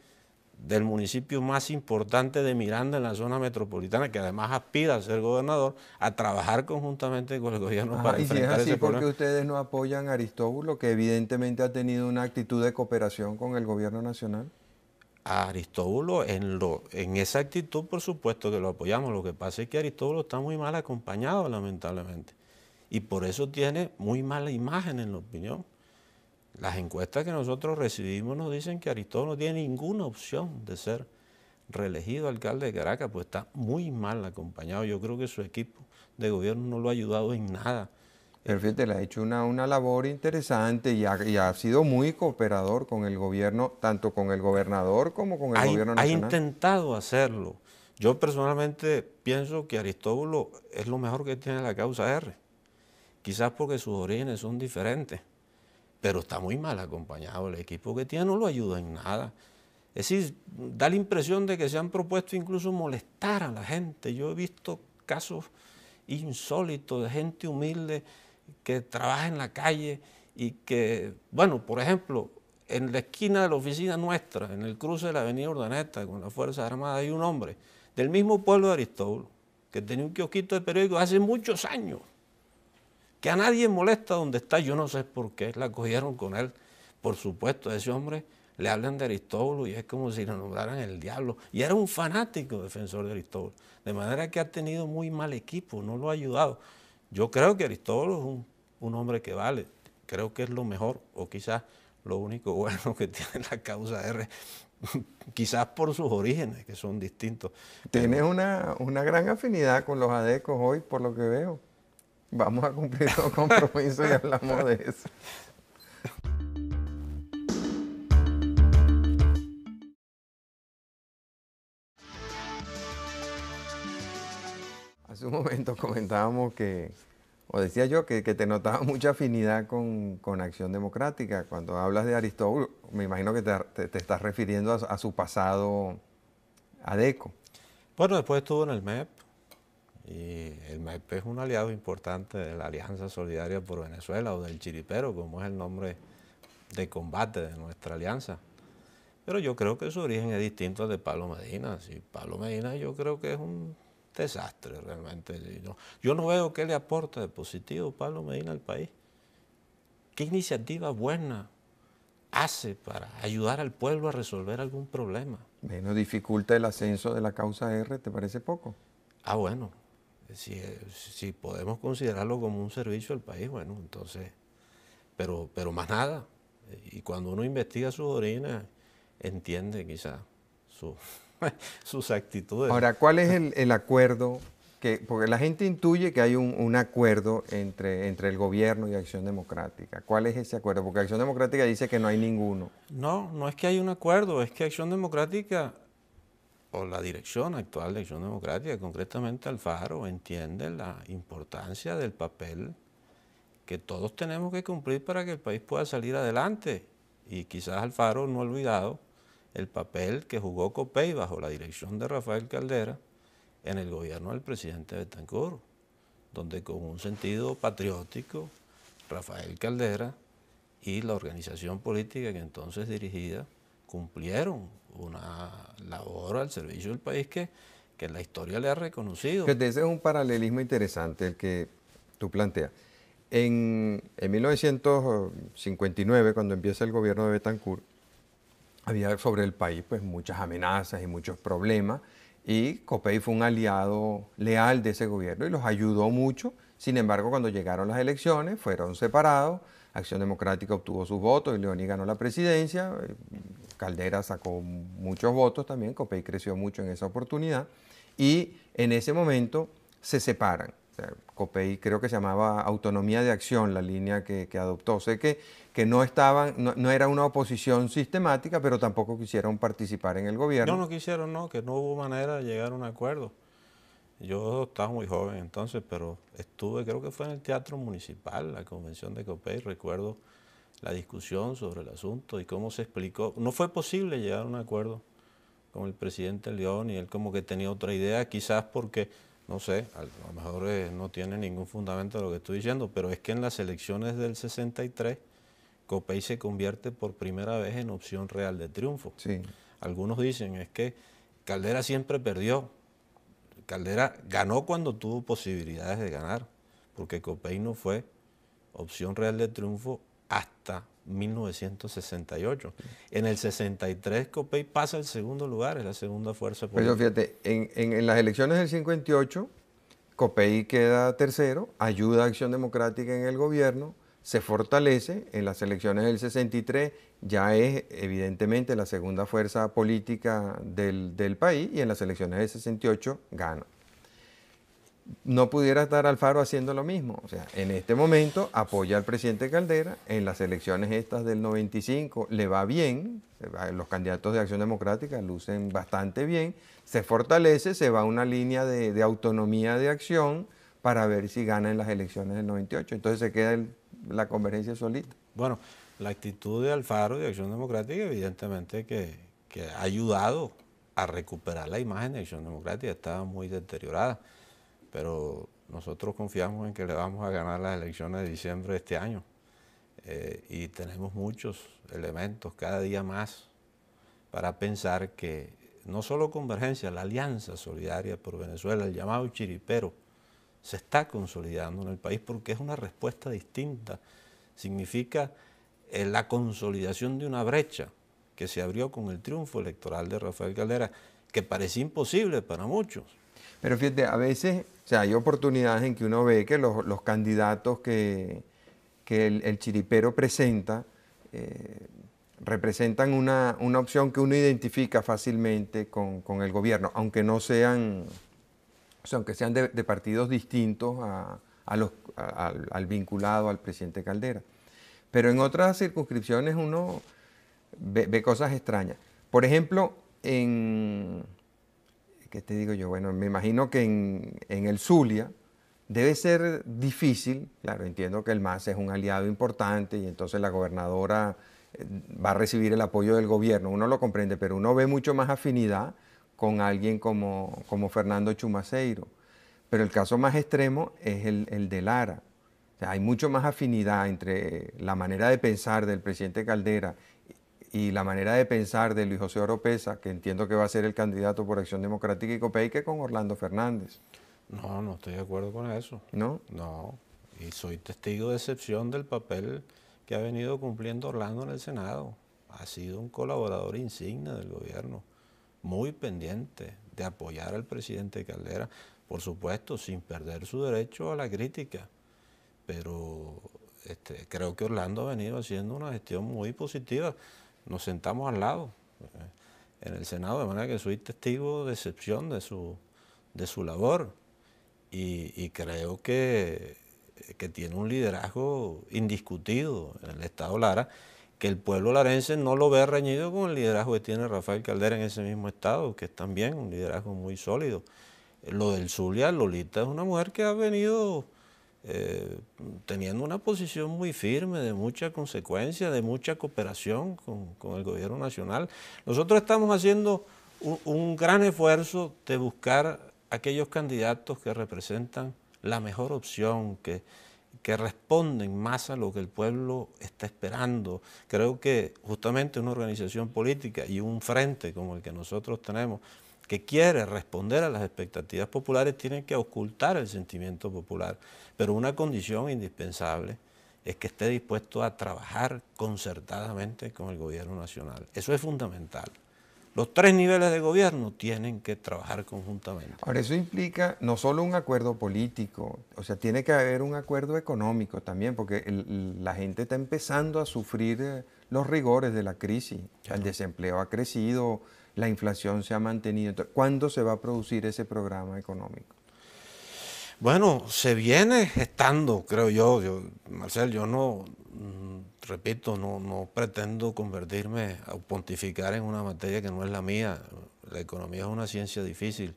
S2: del municipio más importante de Miranda en la zona metropolitana, que además aspira a ser gobernador, a trabajar conjuntamente con el gobierno ah, para y si es así, porque
S1: ustedes no apoyan a Aristóbulo, que evidentemente ha tenido una actitud de cooperación
S2: con el gobierno nacional? a Aristóbulo en, en esa actitud, por supuesto que lo apoyamos. Lo que pasa es que Aristóbulo está muy mal acompañado, lamentablemente. Y por eso tiene muy mala imagen en la opinión. Las encuestas que nosotros recibimos nos dicen que Aristóbulo no tiene ninguna opción de ser reelegido alcalde de Caracas, pues está muy mal acompañado. Yo creo que su equipo de gobierno no lo ha ayudado en nada
S1: el le ha hecho una, labor interesante y ha, sido muy cooperador con el gobierno, tanto con el gobernador como con el gobierno nacional. Ha
S2: intentado hacerlo. Yo personalmente pienso que Aristóbulo es lo mejor que tiene la causa R. Quizás porque sus orígenes son diferentes, pero está muy mal acompañado. El equipo que tiene no lo ayuda en nada. Es decir, da la impresión de que se han propuesto incluso molestar a la gente. Yo he visto casos insólitos de gente humilde que trabaja en la calle y que, bueno, por ejemplo, en la esquina de la oficina nuestra, en el cruce de la avenida Urdaneta con las Fuerzas Armadas, hay un hombre del mismo pueblo de Aristóbulo, que tenía un kiosquito de periódicos hace muchos años, que a nadie molesta donde está, yo no sé por qué, la cogieron con él, por supuesto, a ese hombre le hablan de Aristóbulo y es como si le nombraran el diablo, y era un fanático defensor de Aristóbulo, de manera que ha tenido muy mal equipo, no lo ha ayudado. Yo creo que Aristóteles es un, hombre que vale, creo que es lo mejor, o quizás lo único <laughs> bueno que tiene la causa R, <laughs> quizás por sus orígenes, que son distintos. Tienes
S1: una, una, gran afinidad con los adecos hoy, por lo que veo. Vamos a cumplir los <laughs> compromisos y hablamos de eso. momento comentábamos que, o decía yo, que, te notaba mucha afinidad con, con, Acción Democrática. Cuando hablas de Aristóbulo, me imagino que
S2: te, te, estás refiriendo a, su pasado adeco. Bueno, después estuvo en el MEP y el MEP es un aliado importante de la Alianza Solidaria por Venezuela o del Chiripero, como es el nombre de combate de nuestra alianza. Pero yo creo que su origen es distinto al de Pablo Medina. Y Pablo Medina yo creo que es un desastre realmente. Yo, no veo qué le aporta de positivo Pablo Medina al país. ¿Qué iniciativa buena hace para ayudar al pueblo a resolver algún problema?
S1: Menos dificulta el ascenso de la causa R, ¿te parece
S2: poco? Ah, bueno, si, podemos considerarlo como un servicio al país, bueno, entonces, pero, pero más nada. Y cuando uno investiga su orina, entiende quizá su, <laughs> sus actitudes. Ahora, ¿cuál es
S1: <laughs> el, acuerdo? Que, porque la gente intuye que hay un, acuerdo entre, entre el gobierno y Acción Democrática. ¿Cuál es ese acuerdo? Porque Acción Democrática dice que no hay ninguno.
S2: No, no es que hay un acuerdo, es que Acción Democrática o la dirección actual de Acción Democrática, concretamente Alfaro, entiende la importancia del papel que todos tenemos que cumplir para que el país pueda salir adelante. Y quizás Alfaro no ha olvidado el papel que jugó Copey bajo la dirección de Rafael Caldera en el gobierno del presidente Betancur, donde con un sentido patriótico, Rafael Caldera y la organización política que entonces dirigida cumplieron una labor al servicio del país que, la historia le ha reconocido. Ese
S1: es un paralelismo interesante el que tú planteas. En, en 1959, cuando empieza el gobierno de Betancourt, había sobre el país pues, muchas amenazas y muchos problemas y Copey fue un aliado leal de ese gobierno y los ayudó mucho. Sin embargo, cuando llegaron las elecciones, fueron separados. Acción Democrática obtuvo sus votos y Leoní ganó la presidencia. Caldera sacó muchos votos también. COPEI creció mucho en esa oportunidad. Y en ese momento se separan. Copey creo que se llamaba Autonomía de Acción, la línea que, que adoptó. Sé que que no estaban, no, era una oposición sistemática, pero tampoco quisieron participar en el gobierno. No, no
S2: quisieron, no, que no hubo manera de llegar a un acuerdo. Yo estaba muy joven entonces, pero estuve, creo que fue en el Teatro Municipal, la convención de Copey, recuerdo la discusión sobre el asunto y cómo se explicó. No fue posible llegar a un acuerdo con el presidente León y él como que tenía otra idea, quizás porque, no sé, a lo mejor eh, no tiene ningún fundamento lo que estoy diciendo, pero es que en las elecciones del 63 Copey se convierte por primera vez en opción real de triunfo. Algunos dicen es que Caldera siempre perdió. Caldera ganó cuando tuvo posibilidades de ganar, porque Copey no fue opción real de triunfo hasta 1968. En el 63 Copey pasa al segundo lugar, es la segunda fuerza política. Pero
S1: fíjate, en, las elecciones del 58 Copey queda tercero, ayuda a Acción Democrática en el gobierno, se fortalece en las elecciones del 63, ya es evidentemente la segunda fuerza política del, país y en las elecciones del 68 gana. No pudiera estar Alfaro haciendo lo mismo, o sea, en este momento apoya al presidente Caldera, en las elecciones estas del 95 le va bien, los candidatos de Acción Democrática lucen bastante bien, se fortalece, se va a una línea de, de autonomía de acción para ver si gana en las elecciones del 98, entonces se
S2: queda el la convergencia solita. Bueno, la actitud de Alfaro de Acción Democrática evidentemente que, ha ayudado a recuperar la imagen de Acción Democrática, estaba muy deteriorada, pero nosotros confiamos en que le vamos a ganar las elecciones de diciembre de este año eh, y tenemos muchos elementos cada día más para pensar que no solo Convergencia, la Alianza Solidaria por Venezuela, el llamado Chiripero, se está consolidando en el país porque es una respuesta distinta. Significa eh, la consolidación de una brecha que se abrió con el triunfo electoral de Rafael Caldera, que parecía imposible para muchos.
S1: Pero fíjate, a veces hay oportunidades en que uno ve que los, candidatos que, que el, chiripero presenta eh, representan una, opción que uno identifica fácilmente con, con el gobierno, aunque no sean aunque sean de, partidos distintos al, vinculado al presidente Caldera. Pero en otras circunscripciones uno ve, cosas extrañas. Por ejemplo, en, ¿qué te digo yo? Bueno, me imagino que en, en, el Zulia debe ser difícil, claro, entiendo que el MAS es un aliado importante y entonces la gobernadora eh, va a recibir el apoyo del gobierno, uno lo comprende, pero uno ve mucho más afinidad con alguien como, como Fernando Chumaceiro. Pero el caso más extremo es el, de Lara. hay mucho más afinidad entre la manera de pensar del presidente Caldera y la manera de pensar de Luis José Oropesa, que entiendo que va a ser el candidato por Acción Democrática y Copey, que con Orlando
S2: Fernández. No, no estoy de acuerdo con eso. ¿No? No. Y soy testigo de excepción del papel que ha venido cumpliendo Orlando en el Senado. Ha sido un colaborador insignia del gobierno muy pendiente de apoyar al presidente Caldera, por supuesto, sin perder su derecho a la crítica. Pero este, creo que Orlando ha venido haciendo una gestión muy positiva. Nos sentamos al lado eh, en el Senado, de manera que soy testigo de excepción de su, de su labor. Y, creo que, que tiene un liderazgo indiscutido en el Estado Lara que el pueblo larense no lo ve reñido con el liderazgo que tiene Rafael Caldera en ese mismo estado, que es también un liderazgo muy sólido. Eh, lo del Zulia, Lolita, es una mujer que ha venido eh, teniendo una posición muy firme, de mucha consecuencia, de mucha cooperación con, el gobierno nacional. Nosotros estamos haciendo un gran esfuerzo de buscar aquellos candidatos que representan la mejor opción, que, que responden más a lo que el pueblo está esperando. Creo que justamente una organización política y un frente como el que nosotros tenemos, que quiere responder a las expectativas populares, tiene que ocultar el sentimiento popular. Pero una condición indispensable es que esté dispuesto a trabajar concertadamente con el gobierno nacional. Eso es fundamental. Los tres niveles de gobierno tienen que trabajar conjuntamente. Ahora, eso
S1: implica no solo un acuerdo político, o sea, tiene que haber un acuerdo económico también, porque la gente está empezando a sufrir eh, los rigores de la crisis. El desempleo ha crecido, la inflación se ha mantenido. ¿Cuándo se va a producir ese programa
S2: económico? Bueno, se viene estando, creo yo. yo Marcel, yo no, mm, repito, no, no pretendo convertirme a pontificar en una materia que no es la mía. La economía es una ciencia difícil,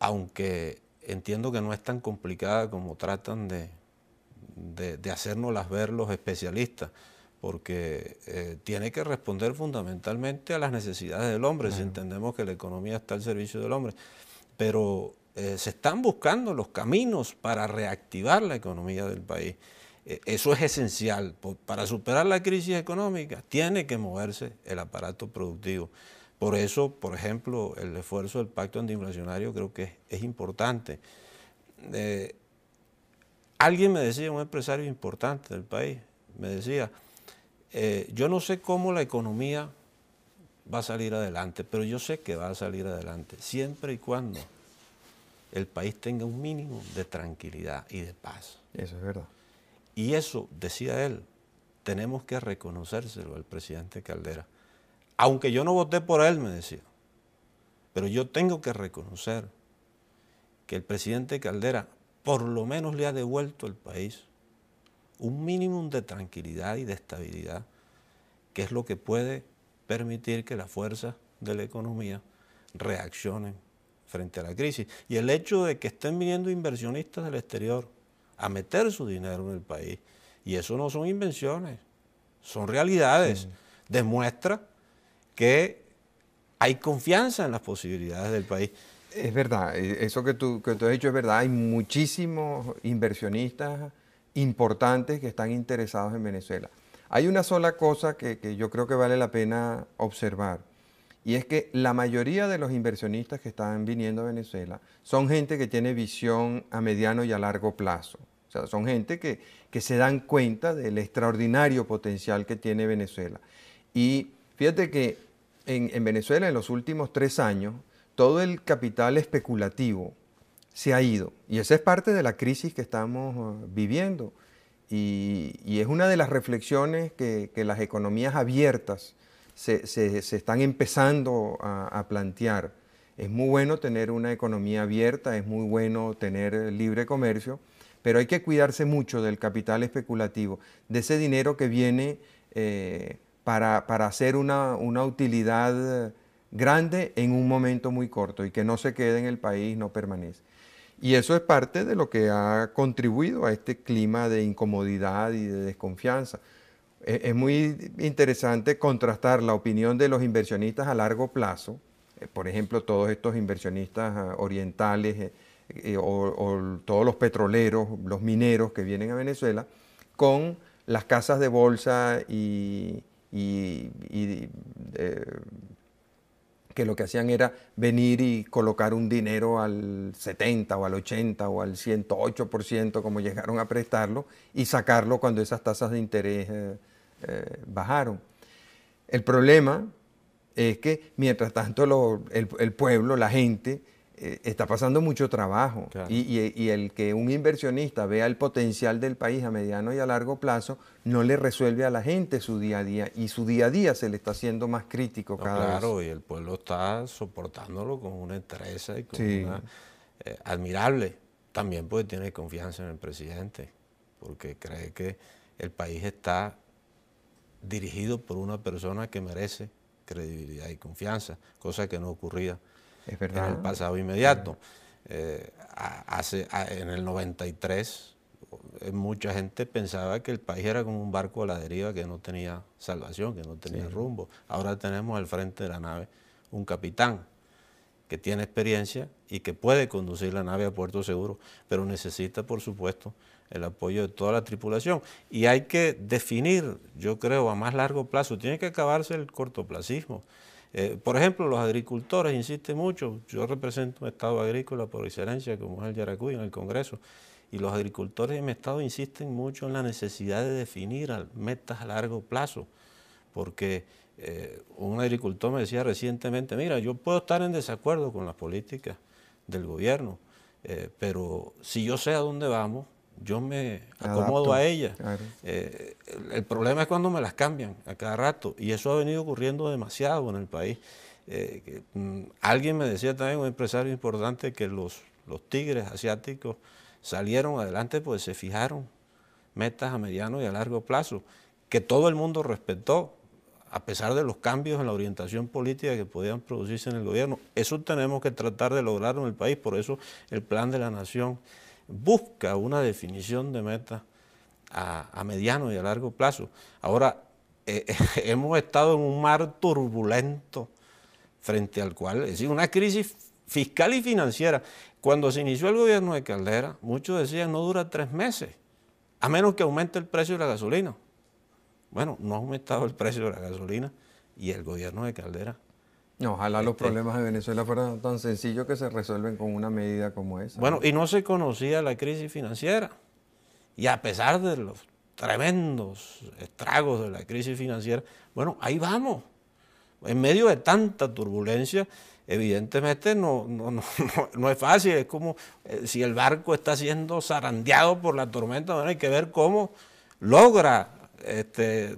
S2: aunque entiendo que no es tan complicada como tratan de, de, de ver los especialistas, porque eh, tiene que responder fundamentalmente a las necesidades del hombre, si entendemos que la economía está al servicio del hombre. Pero eh, se están buscando los caminos para reactivar la economía del país. Eh, eso es esencial. para superar la crisis económica tiene que moverse el aparato productivo. Por eso, por ejemplo, el esfuerzo del pacto antiinflacionario creo que es, importante. Eh, alguien me decía, un empresario importante del país, me decía, yo no sé cómo la economía va a salir adelante, pero yo sé que va a salir adelante, siempre y cuando el país tenga un mínimo de tranquilidad y de paz. Eso es verdad. Y eso, decía él, tenemos que reconocérselo al presidente Caldera. Aunque yo no voté por él, me decía, pero yo tengo que reconocer que el presidente Caldera por lo menos le ha devuelto al país un mínimo de tranquilidad y de estabilidad, que es lo que puede permitir que las fuerzas de la economía reaccionen frente a la crisis. Y el hecho de que estén viniendo inversionistas del exterior a meter su dinero en el país, y eso no son invenciones, son realidades, demuestra que hay confianza en las posibilidades del país. Es verdad, e, eso
S1: que tú, que tú has dicho es verdad, hay muchísimos inversionistas importantes que están interesados en Venezuela. Hay una sola cosa que yo creo que vale la pena observar y es que la mayoría de los inversionistas que están viniendo a Venezuela son gente que tiene visión a mediano y a largo plazo. O sea, son gente que, se dan cuenta del extraordinario potencial que tiene Venezuela. Y fíjate que en, Venezuela en los últimos tres años todo el capital especulativo se ha ido. Y esa es parte de la crisis que estamos eh, viviendo. Y, es una de las reflexiones que, que las economías abiertas se, están empezando a, plantear. Es muy bueno tener una economía abierta, es muy bueno tener libre comercio, pero hay que cuidarse mucho del capital especulativo, de ese dinero que viene eh, para, hacer una, utilidad grande en un momento muy corto y que no se quede en el país, no permanece. Y eso es parte de lo que ha contribuido a este clima de incomodidad y de desconfianza es muy interesante contrastar la opinión de los inversionistas a largo plazo, eh, por ejemplo, todos estos inversionistas ah, orientales eh, eh, o, todos los petroleros, los mineros que vienen a Venezuela, con las casas de bolsa y, que lo que hacían era venir y colocar un dinero al 70 o al 80 o al 108% como llegaron a prestarlo y sacarlo cuando esas tasas de interés eh, bajaron. El problema es que mientras tanto el, pueblo, la gente, eh, está pasando mucho trabajo y, el que un inversionista vea el potencial del país a mediano y a largo plazo no le resuelve a la gente su día a día y su día a día se le está haciendo más crítico cada claro, y el
S2: pueblo está soportándolo con una entereza y con una eh, admirable. También puede tener confianza en el presidente porque cree que el país está dirigido por una persona que merece credibilidad y confianza, cosa que no ocurría en el pasado inmediato. Eh, en el 93 eh, mucha gente pensaba que el país era como un barco a la deriva que no tenía salvación, que no tenía rumbo. Ahora tenemos al frente de la nave un capitán que tiene experiencia y que puede conducir la nave a puerto seguro, pero necesita, por supuesto, el apoyo de toda la tripulación. Y hay que definir, yo creo, a más largo plazo, tiene que acabarse el cortoplacismo. Eh, por ejemplo, los agricultores insisten mucho, yo represento un estado agrícola por excelencia como es el Yaracuy en el Congreso, y los agricultores en mi estado insisten mucho en la necesidad de definir metas a largo plazo, porque eh, un agricultor me decía recientemente, mira, yo puedo estar en desacuerdo con las políticas del gobierno, eh, pero si yo sé a dónde vamos, yo me acomodo a ellas. Eh, el, problema es cuando me las cambian a cada rato y eso ha venido ocurriendo demasiado en el país. Eh, mm, alguien me decía también, un empresario importante, que los, los tigres asiáticos salieron adelante porque se fijaron metas a mediano y a largo plazo, que todo el mundo respetó, a pesar de los cambios en la orientación política que podían producirse en el gobierno. Eso tenemos que tratar de lograr en el país, por eso el plan de la nación busca una definición de meta a, mediano y a largo plazo. Ahora, eh, eh, <laughs> hemos estado en un mar turbulento frente al cual, es decir, una crisis fiscal y financiera. Cuando se inició el gobierno de Caldera, muchos decían no dura tres meses, a menos que aumente el precio de la gasolina. Bueno, no ha aumentado el precio de la gasolina y el gobierno de
S1: Caldera Ojalá los este, problemas de Venezuela fueran tan sencillos que se resuelven con una medida como esa. Bueno, y
S2: no se conocía la crisis financiera. Y a pesar de los tremendos estragos de la crisis financiera, bueno, ahí vamos. En medio de tanta turbulencia, evidentemente no, no, <laughs> es fácil. Es como eh, si el barco está siendo zarandeado por la tormenta, bueno, hay que ver cómo logra este,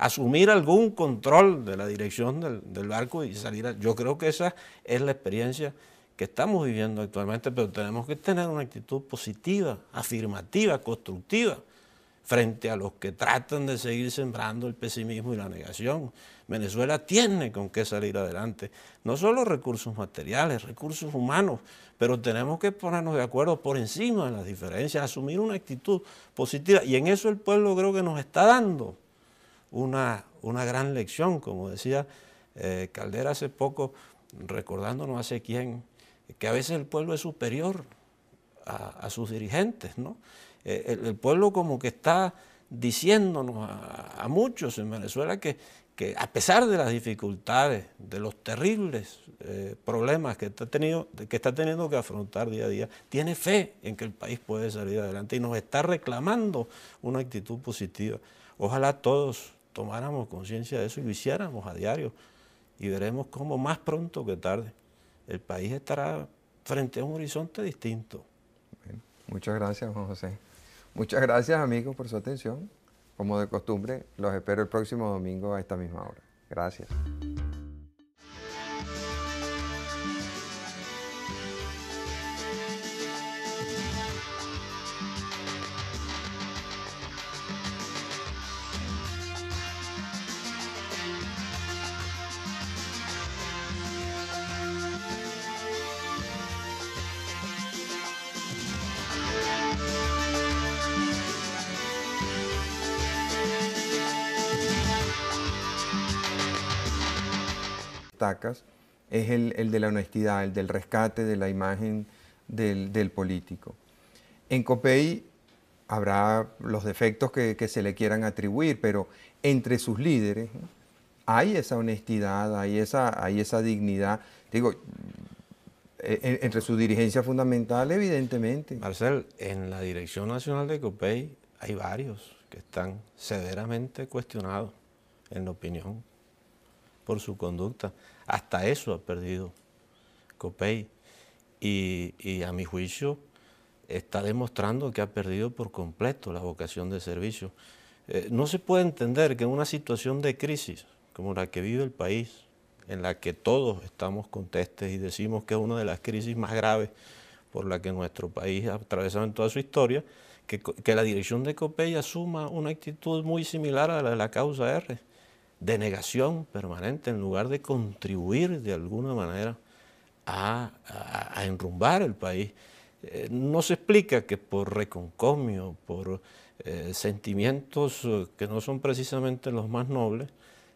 S2: asumir algún control de la dirección del, barco y salir. yo creo que esa es la experiencia que estamos viviendo actualmente, pero tenemos que tener una actitud positiva, afirmativa, constructiva, frente a los que tratan de seguir sembrando el pesimismo y la negación. Venezuela tiene con qué salir adelante, no solo recursos materiales, recursos humanos, pero tenemos que ponernos de acuerdo por encima de las diferencias, asumir una actitud positiva, y en eso el pueblo creo que nos está dando una, una gran lección, como decía eh, Caldera hace poco, recordándonos hace quién, que a veces el pueblo es superior a, sus dirigentes, ¿no? Eh, el, pueblo como que está diciéndonos a, muchos en Venezuela que, que, a pesar de las dificultades, de los terribles eh, problemas que que está teniendo que afrontar día a día, tiene fe en que el país puede salir adelante y nos está reclamando una actitud positiva. Ojalá todos tomáramos conciencia de eso y lo hiciéramos a diario. Y veremos cómo más pronto que tarde el país estará frente a un horizonte distinto. muchas gracias, Juan José. Muchas gracias, amigos, por su
S1: atención. Como de costumbre, los espero el próximo domingo a esta misma hora. Gracias. es el, de la honestidad, el del rescate de la imagen del, político. En COPEI habrá los defectos que, se le quieran atribuir, pero entre sus líderes hay esa honestidad, hay esa, dignidad. Digo, e, e, entre su dirigencia fundamental, evidentemente.
S2: Marcel, en la Dirección Nacional de COPEI hay varios que están severamente cuestionados en la opinión por su conducta. Hasta eso ha perdido Copey. Y, a mi juicio está demostrando que ha perdido por completo la vocación de servicio. Eh, no se puede entender que en una situación de crisis como la que vive el país, en la que todos estamos contestes y decimos que es una de las crisis más graves por la que nuestro país ha atravesado en toda su historia, que, que la dirección de COPEI asuma una actitud muy similar a la de la causa R denegación negación permanente en lugar de contribuir de alguna manera a, enrumbar el país. Eh, no se explica que por reconcomio, por eh, sentimientos eh, que no son precisamente los más nobles,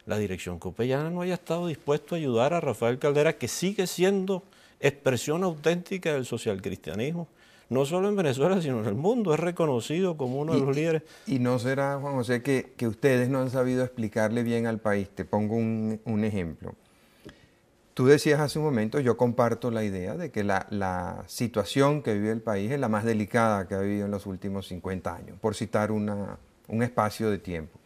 S2: la dirección copellana no haya estado dispuesto a ayudar a Rafael Caldera, que sigue siendo expresión auténtica del socialcristianismo no solo en Venezuela, sino en el mundo. Es reconocido como uno de los líderes.
S1: Y no será, Juan José, que, ustedes no han sabido explicarle bien al país. Te pongo un, ejemplo. Tú decías hace un momento, yo comparto la idea de que la, situación que vive el país es la más delicada que ha vivido en los últimos 50 años, por citar un espacio de tiempo,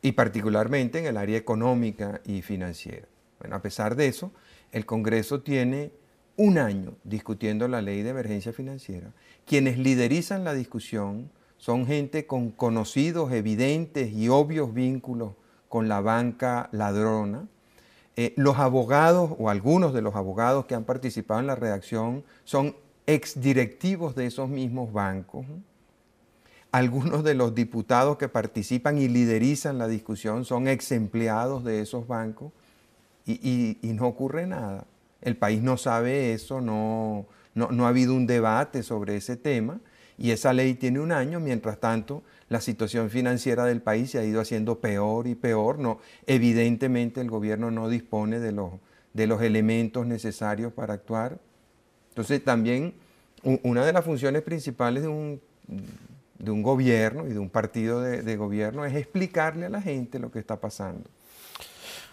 S1: y particularmente en el área económica y financiera. Bueno, a pesar de eso, el Congreso tiene un año discutiendo la ley de emergencia financiera. Quienes liderizan la discusión son gente con conocidos, evidentes y obvios vínculos con la banca ladrona. Eh, los abogados o algunos de los abogados que han participado en la redacción son exdirectivos de esos mismos bancos. Algunos de los diputados que participan y liderizan la discusión son ex empleados de esos bancos y no ocurre nada. El país no sabe eso, no, ha habido un debate sobre ese tema y esa ley tiene un año, mientras tanto la situación financiera del país se ha ido haciendo peor y peor, no, evidentemente el gobierno no dispone de los, elementos necesarios para actuar. Entonces también una de las funciones principales de un, gobierno y de un partido de gobierno es explicarle a la gente lo que está pasando.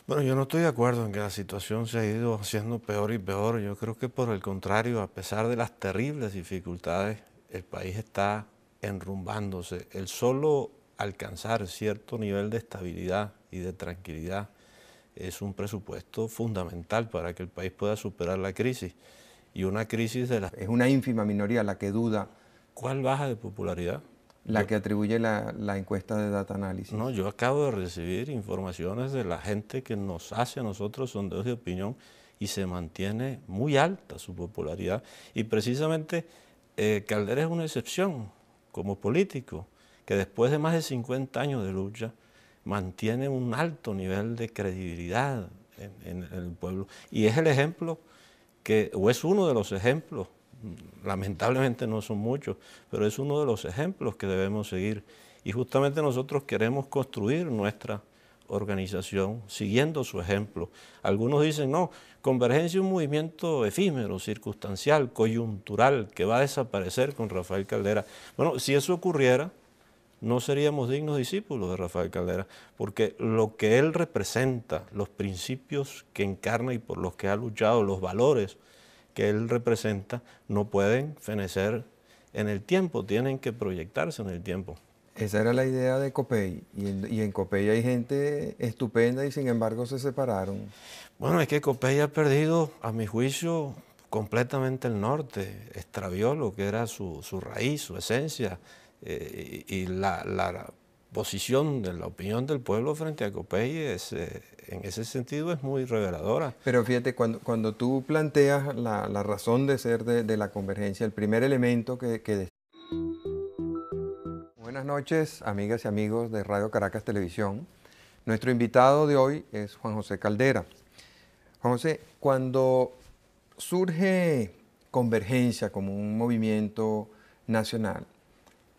S2: Bueno, yo no estoy de acuerdo en que la situación se ha ido haciendo peor y peor. Yo creo que por el contrario, a pesar de las terribles dificultades, el país está enrumbándose. El solo alcanzar cierto nivel de estabilidad y de tranquilidad es un presupuesto fundamental para que el país pueda superar la crisis. Y una crisis de la... Es una ínfima minoría la que duda. ¿Cuál baja de popularidad? La que atribuye la, encuesta de data análisis. No, yo acabo de recibir informaciones de la gente que nos hace a nosotros sondeos de opinión y se mantiene muy alta su popularidad. Y precisamente eh, Caldera es una excepción como político, que después de más de 50 años de lucha mantiene un alto nivel de credibilidad en, el pueblo. Y es el ejemplo que, o es uno de los ejemplos lamentablemente no son muchos, pero es uno de los ejemplos que debemos seguir. Y justamente nosotros queremos construir nuestra organización siguiendo su ejemplo. Algunos dicen, no, Convergencia es un movimiento efímero, circunstancial, coyuntural, que va a desaparecer con Rafael Caldera. Bueno, si eso ocurriera, no seríamos dignos discípulos de Rafael Caldera, porque lo que él representa, los principios que encarna y por los que ha luchado, los valores que él representa no pueden fenecer en el tiempo, tienen que proyectarse en el tiempo. Esa era la
S1: idea de Copey, Y en, Copey hay gente estupenda y sin embargo se separaron.
S2: Bueno, es que Copey ha perdido, a mi juicio, completamente el norte. Extravió lo que era su, raíz, su esencia eh, y, la posición de la opinión del pueblo frente a Copey es, eh, en ese sentido es muy
S1: reveladora. Pero fíjate, cuando, cuando tú planteas la, razón de ser de, la convergencia, el primer elemento que... que... Buenas noches, amigas y amigos de Radio Caracas Televisión. Nuestro invitado de hoy es Juan José Caldera. Juan José, cuando surge Convergencia como un movimiento nacional,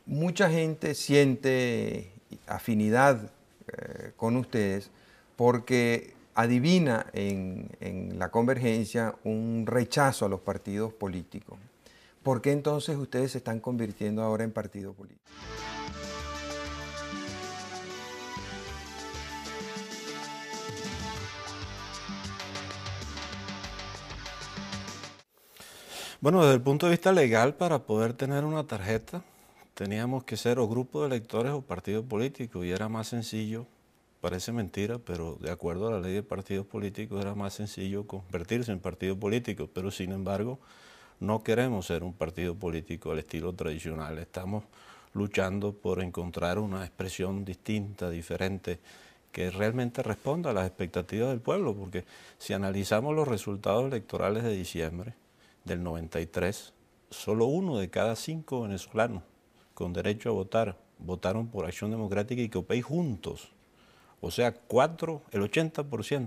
S1: mucha gente siente afinidad eh, con ustedes porque adivina en, la convergencia un rechazo a los partidos políticos. ¿Por qué entonces ustedes se están convirtiendo ahora en partido político?
S2: Bueno, desde el punto de vista legal, para poder tener una tarjeta, teníamos que ser o grupo de electores o partido político y era más sencillo, parece mentira, pero de acuerdo a la ley de partidos políticos era más sencillo convertirse en partido político, pero sin embargo no queremos ser un partido político al estilo tradicional, estamos luchando por encontrar una expresión distinta, diferente, que realmente responda a las expectativas del pueblo, porque si analizamos los resultados electorales de diciembre del 93, solo uno de cada cinco venezolanos con derecho a votar votaron por Acción Democrática y COPEI juntos. O sea, cuatro, el 80%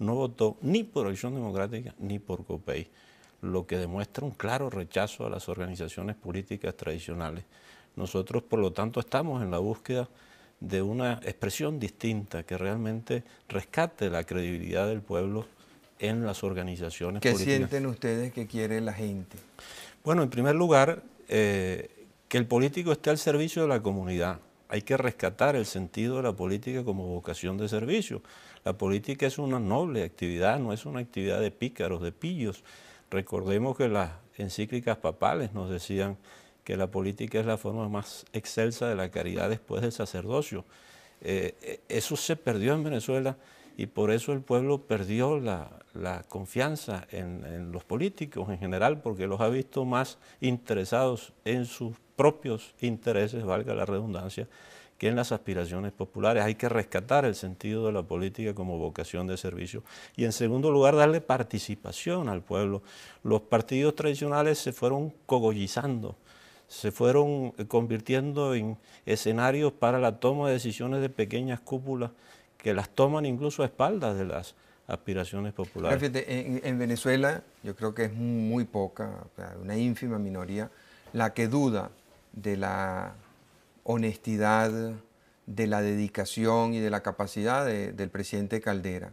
S2: no votó ni por Acción Democrática ni por COPEI, lo que demuestra un claro rechazo a las organizaciones políticas tradicionales. Nosotros, por lo tanto, estamos en la búsqueda de una expresión distinta que realmente rescate la credibilidad del pueblo en las organizaciones políticas. ¿Qué sienten
S1: ustedes que quiere la gente?
S2: Bueno, en primer lugar, eh, el político está al servicio de la comunidad. Hay que rescatar el sentido de la política como vocación de servicio. La política es una noble actividad, no es una actividad de pícaros, de pillos. Recordemos que las encíclicas papales nos decían que la política es la forma más excelsa de la caridad después del sacerdocio. Eh, eh, eso se perdió en Venezuela y por eso el pueblo perdió la, confianza en, en, los políticos en general, porque los ha visto más interesados en sus propios intereses, valga la redundancia, que en las aspiraciones populares. Hay que rescatar el sentido de la política como vocación de servicio. Y en segundo lugar, darle participación al pueblo. Los partidos tradicionales se fueron cogollizando, se fueron eh, convirtiendo en escenarios para la toma de decisiones de pequeñas cúpulas que las toman incluso a espaldas de las aspiraciones populares.
S1: en Venezuela yo creo que es muy poca, una ínfima minoría, la que duda de la honestidad, de la dedicación y de la capacidad del presidente Caldera.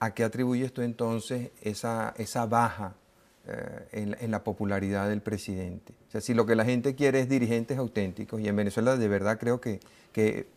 S1: ¿A qué atribuye esto entonces esa, esa baja eh, en, la popularidad del presidente? O sea, si lo que la gente quiere es dirigentes auténticos, y en Venezuela de verdad creo que, que